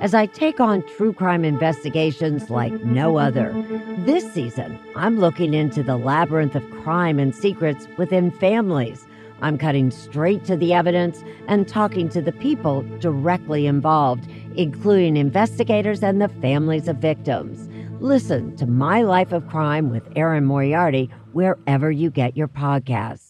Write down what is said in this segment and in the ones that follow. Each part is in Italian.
as I take on true crime investigations like no other. This season, I'm looking into the labyrinth of crime and secrets within families. I'm cutting straight to the evidence and talking to the people directly involved, including investigators and the families of victims. Listen to My Life of Crime with Aaron Moriarty wherever you get your podcasts.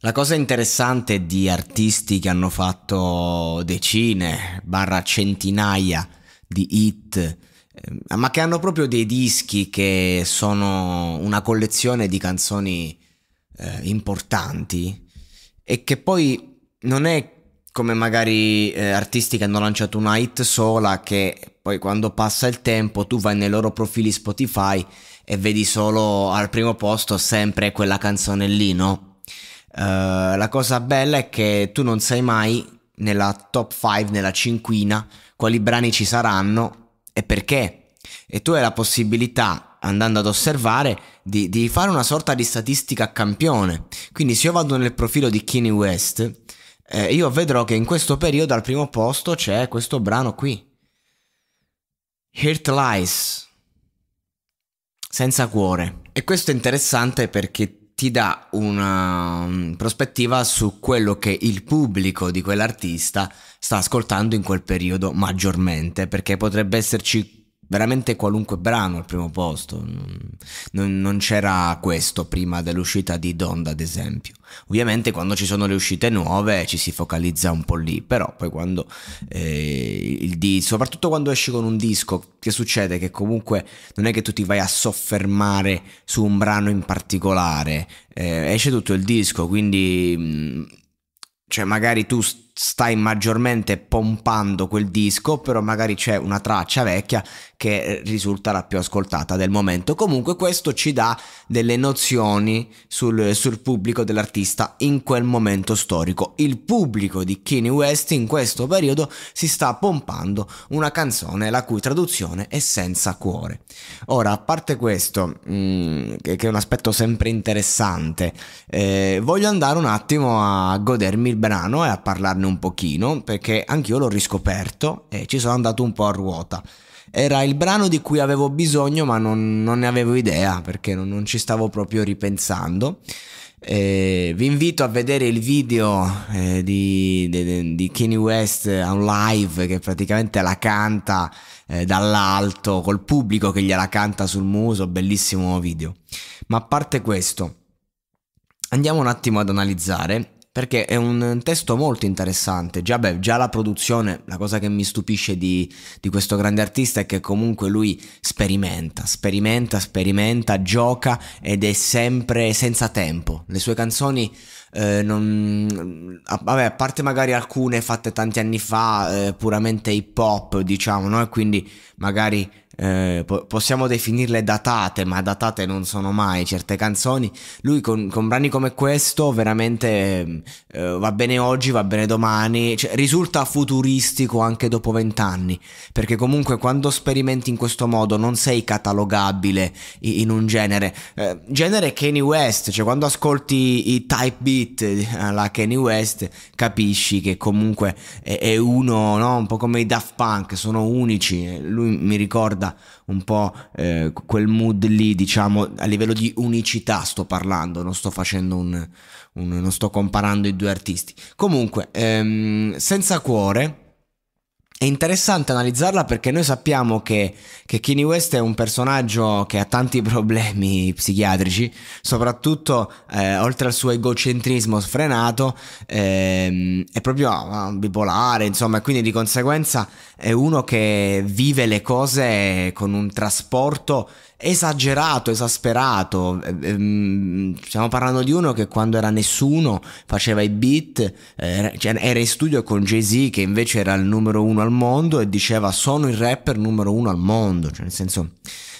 La cosa interessante di artisti che hanno fatto decine, barra centinaia di hit, ehm, ma che hanno proprio dei dischi che sono una collezione di canzoni eh, importanti e che poi non è come magari eh, artisti che hanno lanciato una hit sola che poi quando passa il tempo tu vai nei loro profili Spotify e vedi solo al primo posto sempre quella canzone lì, no? Eh, la cosa bella è che tu non sai mai nella top 5, nella cinquina, quali brani ci saranno e perché. E tu hai la possibilità, andando ad osservare, di, di fare una sorta di statistica campione. Quindi se io vado nel profilo di Kanye West, eh, io vedrò che in questo periodo al primo posto c'è questo brano qui. Hurt Lies. Senza cuore. E questo è interessante perché ti dà una mm, prospettiva su quello che il pubblico di quell'artista sta ascoltando in quel periodo maggiormente, perché potrebbe esserci veramente qualunque brano al primo posto. Non, non, c'era questo prima dell'uscita di Donda, ad esempio. Ovviamente quando ci sono le uscite nuove ci si focalizza un po' lì, però poi quando eh, il disco, soprattutto quando esci con un disco, che succede? Che comunque non è che tu ti vai a soffermare su un brano in particolare, eh, esce tutto il disco, quindi... Mm, cioè, magari tu st- stai maggiormente pompando quel disco, però magari c'è una traccia vecchia che risulta la più ascoltata del momento. Comunque questo ci dà delle nozioni sul, sul pubblico dell'artista in quel momento storico. Il pubblico di Kanye West in questo periodo si sta pompando una canzone la cui traduzione è senza cuore. Ora, a parte questo, mh, mm, che è un aspetto sempre interessante, eh, voglio andare un attimo a godermi il brano e a parlarne parlarne un pochino perché anch'io l'ho riscoperto e ci sono andato un po' a ruota. Era il brano di cui avevo bisogno ma non, non ne avevo idea perché non, non ci stavo proprio ripensando. Eh, vi invito a vedere il video eh, di, di, di, Kanye West a eh, un live che praticamente la canta eh, dall'alto col pubblico che gliela canta sul muso, bellissimo video. Ma a parte questo, andiamo un attimo ad analizzare perché è un testo molto interessante. Già, beh, già la produzione, la cosa che mi stupisce di, di, questo grande artista è che comunque lui sperimenta, sperimenta, sperimenta, gioca ed è sempre senza tempo. Le sue canzoni, eh, non, a, vabbè, a parte magari alcune fatte tanti anni fa, eh, puramente hip hop, diciamo, no? E quindi magari eh, po- possiamo definirle datate, ma datate non sono mai certe canzoni. Lui con, con brani come questo veramente eh, eh, va bene oggi, va bene domani, cioè, risulta futuristico anche dopo vent'anni, perché comunque quando sperimenti in questo modo non sei catalogabile in, in un genere, eh, genere Kanye West, cioè quando ascolti i type beat alla eh, Kanye West capisci che comunque è, è uno, no? un po' come i Daft Punk, sono unici, lui mi ricorda ricorda un po' eh, quel mood lì, diciamo, a livello di unicità sto parlando, non sto facendo un... un non sto comparando i due artisti. Comunque, ehm, Senza Cuore è interessante analizzarla perché noi sappiamo che, che Kanye West è un personaggio che ha tanti problemi psichiatrici, soprattutto eh, oltre al suo egocentrismo sfrenato, eh, è proprio ah, bipolare, insomma, e quindi di conseguenza è uno che vive le cose con un trasporto esagerato, esasperato. Eh, ehm, stiamo parlando di uno che quando era nessuno faceva i beat, eh, cioè, era in studio con Jay-Z che invece era il numero uno al mondo e diceva sono il rapper numero uno al mondo. Cioè, nel senso,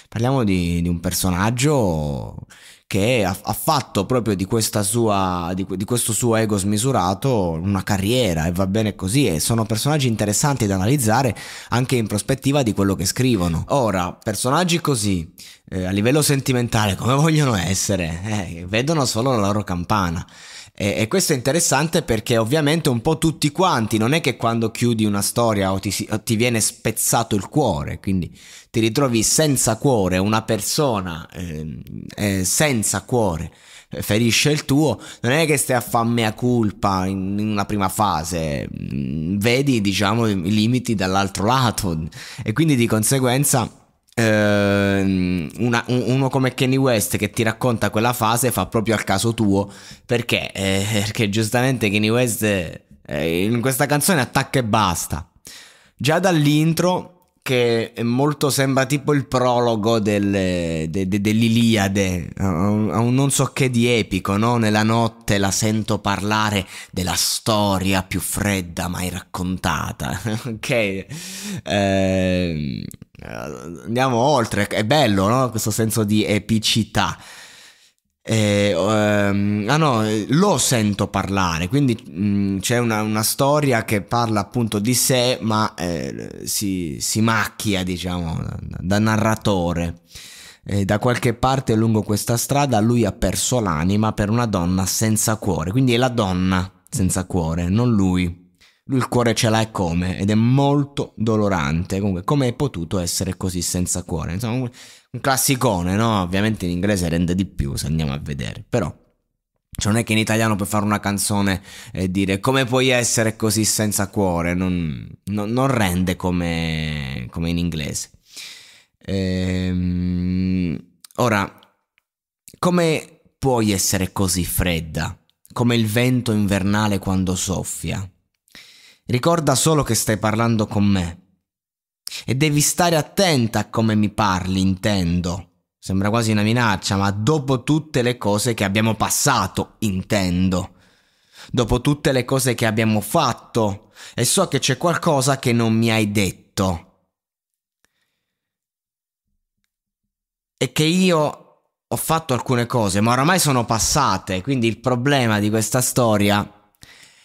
parliamo di, di un personaggio che ha, ha fatto proprio di, questa sua, di, di, questo suo ego smisurato una carriera e va bene così e sono personaggi interessanti da analizzare anche in prospettiva di quello che scrivono. Ora, personaggi così eh, a livello sentimentale come vogliono essere? Eh, vedono solo la loro campana e, e, questo è interessante perché ovviamente un po' tutti quanti, non è che quando chiudi una storia o ti, o ti viene spezzato il cuore, quindi ti ritrovi senza cuore, una persona eh, eh, senza cuore eh, ferisce il tuo, non è che stai a far mea culpa in, in una prima fase, mm, vedi diciamo i limiti dall'altro lato e quindi di conseguenza Ehm, una, uno come Kenny West che ti racconta quella fase fa proprio al caso tuo perché? Eh, perché giustamente Kenny West eh, in questa canzone attacca e basta. Già dall'intro che molto sembra tipo il prologo del, de, de, dell'Iliade, un, a un, non so che di epico, no? Nella notte la sento parlare della storia più fredda mai raccontata, ok? Eh, andiamo oltre, è bello, no? Questo senso di epicità. Eh, ehm, ah no, lo sento parlare, quindi mh, mm, c'è una, una, storia che parla appunto di sé, ma eh, si, si, macchia, diciamo, da, da narratore. Eh, da qualche parte lungo questa strada lui ha perso l'anima per una donna senza cuore, quindi è la donna senza cuore, non lui il cuore ce l'ha e come, ed è molto dolorante. Comunque, come è potuto essere così senza cuore? Insomma, un, un classicone, no? Ovviamente in inglese rende di più se andiamo a vedere, però. Cioè non è che in italiano puoi fare una canzone e dire come puoi essere così senza cuore, non, non, non rende come, come, in inglese. Ehm, ora, come puoi essere così fredda, come il vento invernale quando soffia? Ricorda solo che stai parlando con me. E devi stare attenta a come mi parli, intendo. Sembra quasi una minaccia, ma dopo tutte le cose che abbiamo passato, intendo. Dopo tutte le cose che abbiamo fatto. E so che c'è qualcosa che non mi hai detto. E che io ho fatto alcune cose, ma oramai sono passate. Quindi il problema di questa storia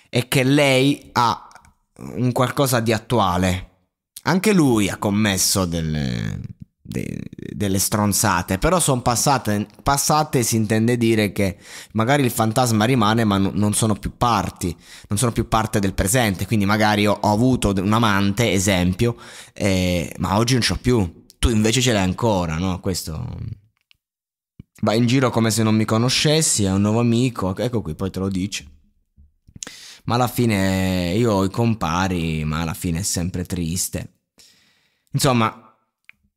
è che lei ha un qualcosa di attuale. Anche lui ha commesso delle, de, delle stronzate, però sono passate, passate, si intende dire che magari il fantasma rimane ma non sono più parti, non sono più parte del presente, quindi magari ho, ho avuto un amante, esempio, eh, ma oggi non ce l'ho più, tu invece ce l'hai ancora, no? Questo... Va in giro come se non mi conoscessi, è un nuovo amico, ecco qui, poi te lo dice ma alla fine io ho i compari, ma alla fine è sempre triste. Insomma,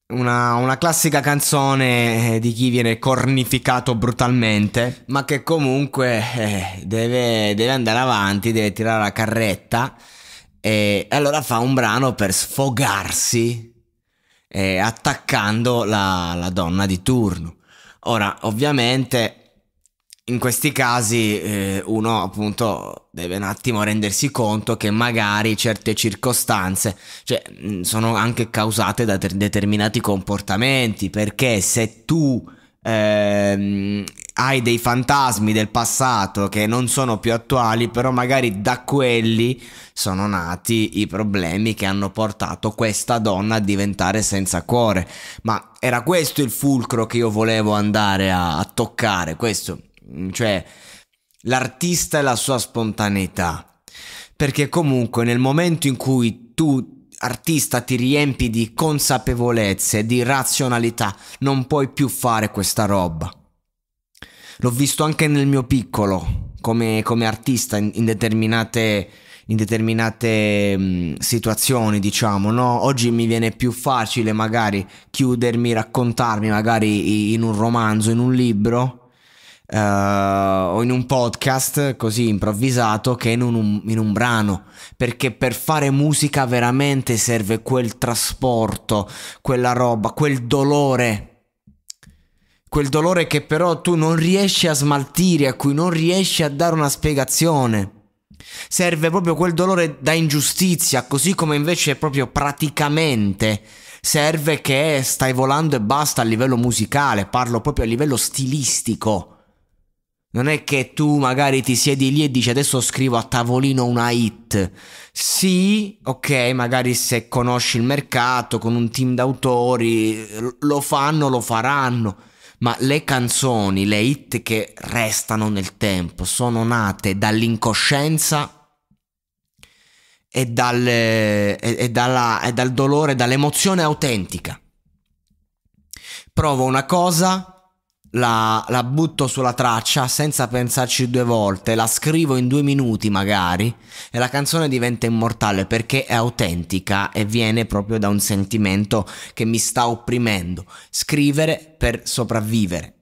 una, una, classica canzone eh, di chi viene cornificato brutalmente, ma che comunque eh, deve, deve, andare avanti, deve tirare la carretta e allora fa un brano per sfogarsi eh, attaccando la, la donna di turno. Ora, ovviamente in questi casi eh, uno appunto deve un attimo rendersi conto che magari certe circostanze cioè, sono anche causate da ter- determinati comportamenti perché se tu ehm, hai dei fantasmi del passato che non sono più attuali però magari da quelli sono nati i problemi che hanno portato questa donna a diventare senza cuore ma era questo il fulcro che io volevo andare a, a toccare questo Mm, cioè l'artista e la sua spontaneità. Perché comunque nel momento in cui tu, artista, ti riempi di consapevolezze, di razionalità, non puoi più fare questa roba. L'ho visto anche nel mio piccolo, come, come artista, in, in determinate in determinate mh, mm, situazioni, diciamo, no? Oggi mi viene più facile magari chiudermi, raccontarmi magari in un romanzo, in un libro, uh, o in un podcast così improvvisato che in un, in un brano, perché per fare musica veramente serve quel trasporto, quella roba, quel dolore quel dolore che però tu non riesci a smaltire, a cui non riesci a dare una spiegazione. Serve proprio quel dolore da ingiustizia, così come invece proprio praticamente serve che stai volando e basta a livello musicale, parlo proprio a livello stilistico. Non è che tu magari ti siedi lì e dici adesso scrivo a tavolino una hit. Sì, ok, magari se conosci il mercato con un team d'autori lo fanno, lo faranno. Ma le canzoni, le hit che restano nel tempo, sono nate dall'incoscienza e, dal, e, e, dalla, e dal dolore, dall'emozione autentica. Provo una cosa, la, la, butto sulla traccia senza pensarci due volte, la scrivo in due minuti magari e la canzone diventa immortale perché è autentica e viene proprio da un sentimento che mi sta opprimendo. Scrivere per sopravvivere.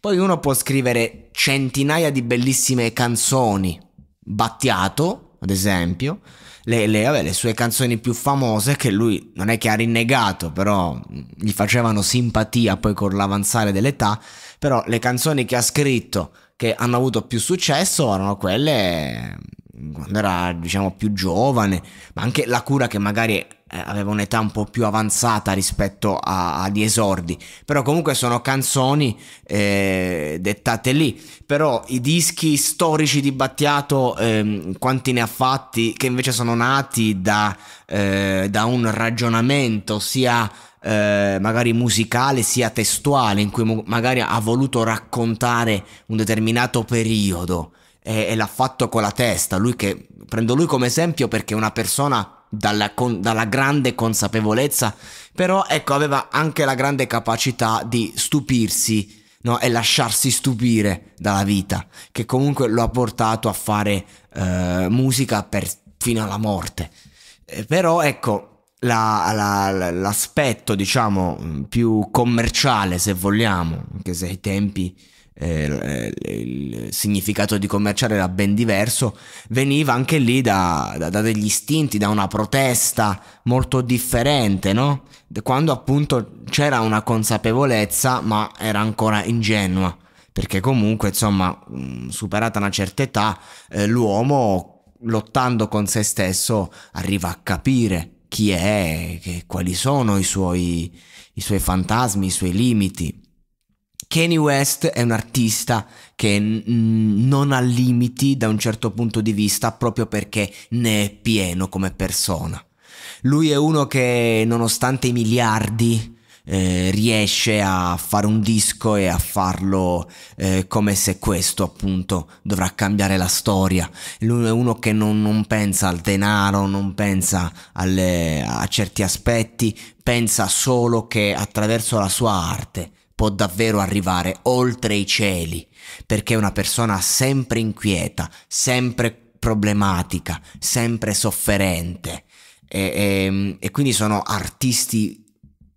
Poi uno può scrivere centinaia di bellissime canzoni, Battiato ad esempio, le, le, vabbè, le sue canzoni più famose che lui non è che ha rinnegato, però gli facevano simpatia poi con l'avanzare dell'età però le canzoni che ha scritto che hanno avuto più successo erano quelle mm, quando era diciamo più giovane, ma anche la cura che magari eh, aveva un'età un po' più avanzata rispetto agli esordi, però comunque sono canzoni eh, dettate lì, però i dischi storici di Battiato, eh, quanti ne ha fatti, che invece sono nati da, eh, da un ragionamento, sia eh, magari musicale sia testuale, in cui mu- magari ha voluto raccontare un determinato periodo e, e l'ha fatto con la testa. Lui che, prendo lui come esempio perché è una persona dalla, con, dalla, grande consapevolezza, però ecco aveva anche la grande capacità di stupirsi no? e lasciarsi stupire dalla vita, che comunque lo ha portato a fare eh, musica per, fino alla morte. Eh, però ecco, la, la, l'aspetto, diciamo, più commerciale, se vogliamo, anche se ai tempi eh, eh, il significato di commerciale era ben diverso, veniva anche lì da, da, da degli istinti, da una protesta molto differente, no? Quando appunto c'era una consapevolezza, ma era ancora ingenua. Perché comunque, insomma, superata una certa età, eh, l'uomo lottando con se stesso arriva a capire chi è, che, quali sono i suoi, i suoi fantasmi, i suoi limiti. Kanye West è un artista che non ha limiti da un certo punto di vista proprio perché ne è pieno come persona. Lui è uno che nonostante i miliardi eh, riesce a fare un disco e a farlo eh, come se questo appunto dovrà cambiare la storia. Lui è uno che non, non pensa al denaro, non pensa alle, a certi aspetti, pensa solo che attraverso la sua arte può davvero arrivare oltre i cieli, perché è una persona sempre inquieta, sempre problematica, sempre sofferente. E, e, ehm, e, quindi sono artisti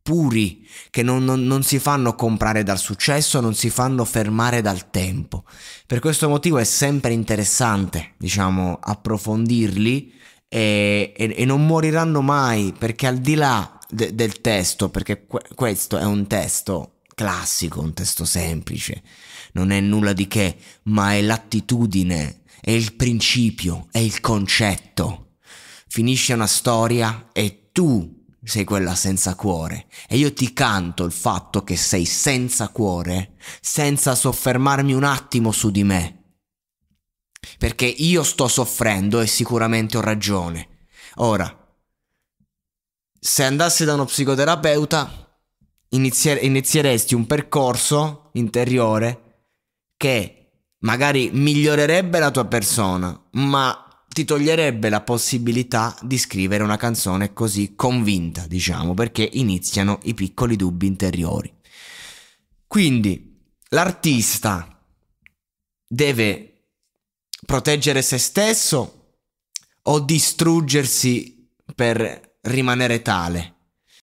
puri, che non, non, non, si fanno comprare dal successo, non si fanno fermare dal tempo. Per questo motivo è sempre interessante, diciamo, approfondirli e, e, e non moriranno mai, perché al di là de, del testo, perché que, questo è un testo classico, un testo semplice, non è nulla di che, ma è l'attitudine, è il principio, è il concetto. Finisce una storia e tu sei quella senza cuore e io ti canto il fatto che sei senza cuore senza soffermarmi un attimo su di me. Perché io sto soffrendo e sicuramente ho ragione. Ora, se andassi da uno psicoterapeuta, inizier- inizieresti un percorso interiore che magari migliorerebbe la tua persona, ma ti toglierebbe la possibilità di scrivere una canzone così convinta, diciamo, perché iniziano i piccoli dubbi interiori. Quindi l'artista deve proteggere se stesso o distruggersi per rimanere tale?